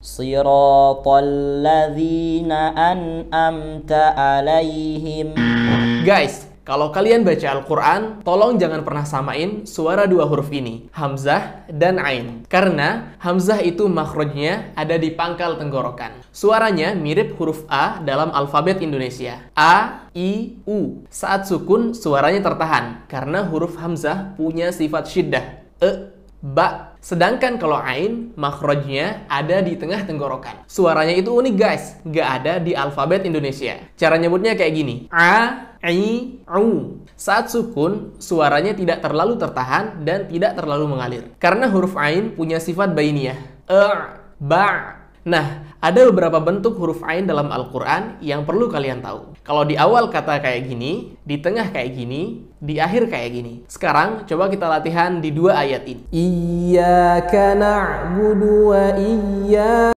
صراط الذين عليهم Guys, kalau kalian baca Al-Quran, tolong jangan pernah samain suara dua huruf ini, Hamzah dan Ain. Karena Hamzah itu makhrajnya ada di pangkal tenggorokan. Suaranya mirip huruf A dalam alfabet Indonesia. A, I, U. Saat sukun, suaranya tertahan. Karena huruf Hamzah punya sifat syiddah. E, ba. Sedangkan kalau ain, makrojnya ada di tengah tenggorokan. Suaranya itu unik guys, nggak ada di alfabet Indonesia. Cara nyebutnya kayak gini. A, i, u. Saat sukun, suaranya tidak terlalu tertahan dan tidak terlalu mengalir. Karena huruf ain punya sifat bainiyah. E, ba, Nah, ada beberapa bentuk huruf ain dalam Al-Quran yang perlu kalian tahu. Kalau di awal kata kayak gini, di tengah kayak gini, di akhir kayak gini. Sekarang coba kita latihan di dua ayat ini. Iyaka na'budu wa iyaka